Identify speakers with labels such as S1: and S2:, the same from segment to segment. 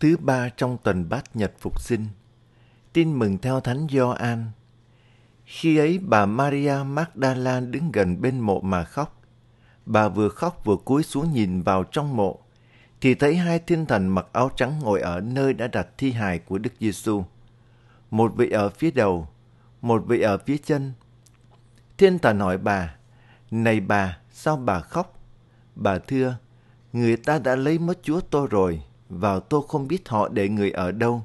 S1: thứ ba trong tuần bát nhật phục sinh. Tin mừng theo Thánh Gioan. Khi ấy bà Maria Magdala đứng gần bên mộ mà khóc. Bà vừa khóc vừa cúi xuống nhìn vào trong mộ, thì thấy hai thiên thần mặc áo trắng ngồi ở nơi đã đặt thi hài của Đức Giêsu. Một vị ở phía đầu, một vị ở phía chân. Thiên thần hỏi bà, Này bà, sao bà khóc? Bà thưa, người ta đã lấy mất Chúa tôi rồi và tôi không biết họ để người ở đâu.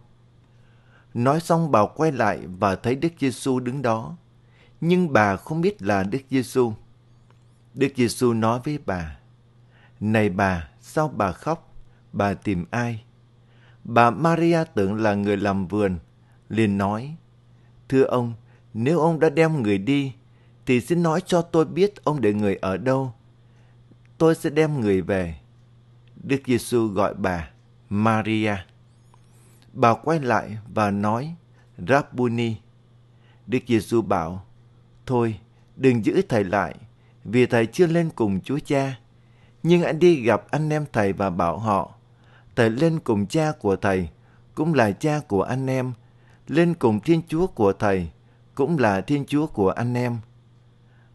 S1: Nói xong bà quay lại và thấy Đức Giêsu đứng đó, nhưng bà không biết là Đức Giêsu. Đức Giêsu nói với bà: "Này bà, sao bà khóc? Bà tìm ai?" Bà Maria tưởng là người làm vườn, liền nói: "Thưa ông, nếu ông đã đem người đi, thì xin nói cho tôi biết ông để người ở đâu. Tôi sẽ đem người về." Đức Giêsu gọi bà Maria. Bà quay lại và nói, "Rabuni, Đức Giêsu bảo, Thôi, đừng giữ thầy lại, vì thầy chưa lên cùng Chúa Cha. Nhưng anh đi gặp anh em thầy và bảo họ, Thầy lên cùng cha của thầy, cũng là cha của anh em, lên cùng Thiên Chúa của thầy, cũng là Thiên Chúa của anh em.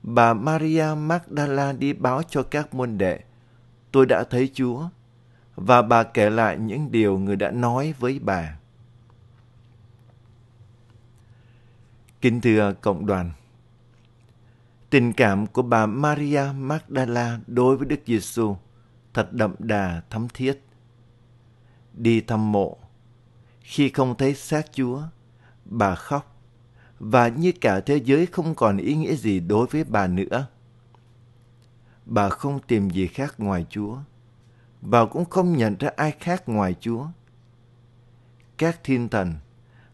S1: Bà Maria Magdala đi báo cho các môn đệ, tôi đã thấy Chúa và bà kể lại những điều người đã nói với bà. Kính thưa cộng đoàn, tình cảm của bà Maria Magdala đối với Đức Giêsu thật đậm đà thấm thiết. Đi thăm mộ, khi không thấy xác Chúa, bà khóc và như cả thế giới không còn ý nghĩa gì đối với bà nữa. Bà không tìm gì khác ngoài Chúa và cũng không nhận ra ai khác ngoài Chúa. Các thiên thần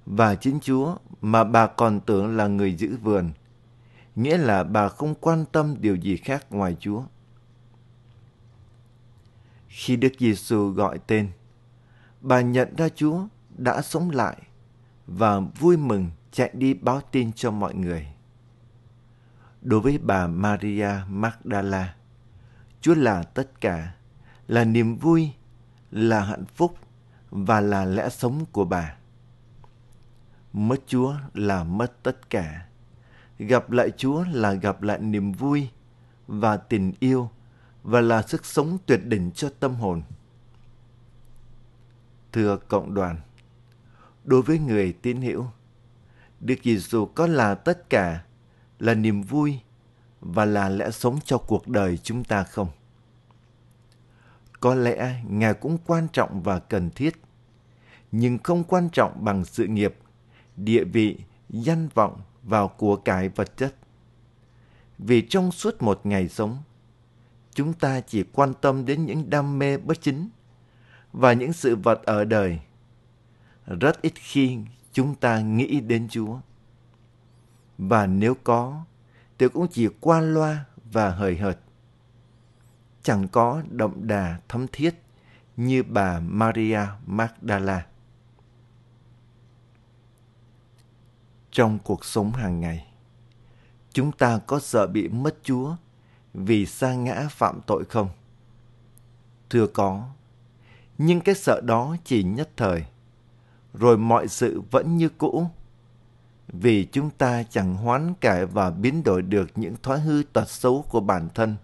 S1: và chính Chúa mà bà còn tưởng là người giữ vườn, nghĩa là bà không quan tâm điều gì khác ngoài Chúa. Khi Đức Giêsu gọi tên, bà nhận ra Chúa đã sống lại và vui mừng chạy đi báo tin cho mọi người. Đối với bà Maria Magdala, Chúa là tất cả là niềm vui, là hạnh phúc và là lẽ sống của bà. Mất Chúa là mất tất cả. Gặp lại Chúa là gặp lại niềm vui và tình yêu và là sức sống tuyệt đỉnh cho tâm hồn. Thưa cộng đoàn, đối với người tín hữu, Đức Giêsu có là tất cả, là niềm vui và là lẽ sống cho cuộc đời chúng ta không? có lẽ ngài cũng quan trọng và cần thiết nhưng không quan trọng bằng sự nghiệp địa vị danh vọng vào của cải vật chất vì trong suốt một ngày sống chúng ta chỉ quan tâm đến những đam mê bất chính và những sự vật ở đời rất ít khi chúng ta nghĩ đến chúa và nếu có thì cũng chỉ qua loa và hời hợt chẳng có đậm đà thấm thiết như bà Maria Magdala. Trong cuộc sống hàng ngày, chúng ta có sợ bị mất Chúa vì sa ngã phạm tội không? Thưa có, nhưng cái sợ đó chỉ nhất thời, rồi mọi sự vẫn như cũ, vì chúng ta chẳng hoán cải và biến đổi được những thói hư tật xấu của bản thân –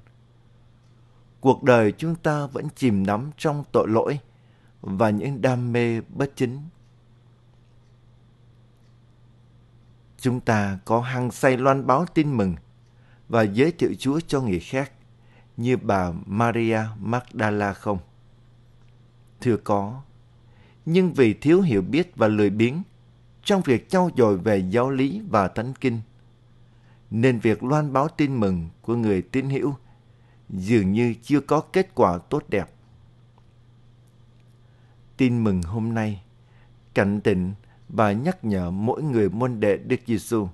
S1: cuộc đời chúng ta vẫn chìm đắm trong tội lỗi và những đam mê bất chính. Chúng ta có hăng say loan báo tin mừng và giới thiệu Chúa cho người khác như bà Maria Magdala không? Thưa có, nhưng vì thiếu hiểu biết và lười biếng trong việc trau dồi về giáo lý và thánh kinh, nên việc loan báo tin mừng của người tín hữu dường như chưa có kết quả tốt đẹp. Tin mừng hôm nay, cảnh tỉnh và nhắc nhở mỗi người môn đệ Đức Giêsu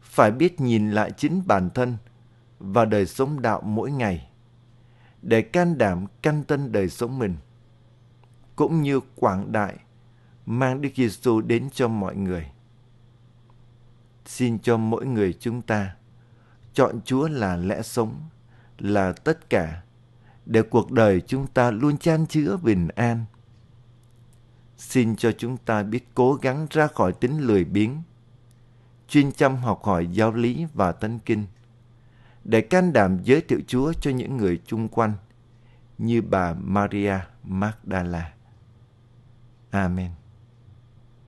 S1: phải biết nhìn lại chính bản thân và đời sống đạo mỗi ngày để can đảm canh tân đời sống mình cũng như quảng đại mang Đức Giêsu đến cho mọi người. Xin cho mỗi người chúng ta chọn Chúa là lẽ sống là tất cả để cuộc đời chúng ta luôn chan chứa bình an. Xin cho chúng ta biết cố gắng ra khỏi tính lười biếng, chuyên chăm học hỏi giáo lý và tân kinh, để can đảm giới thiệu Chúa cho những người chung quanh, như bà Maria Magdala. Amen.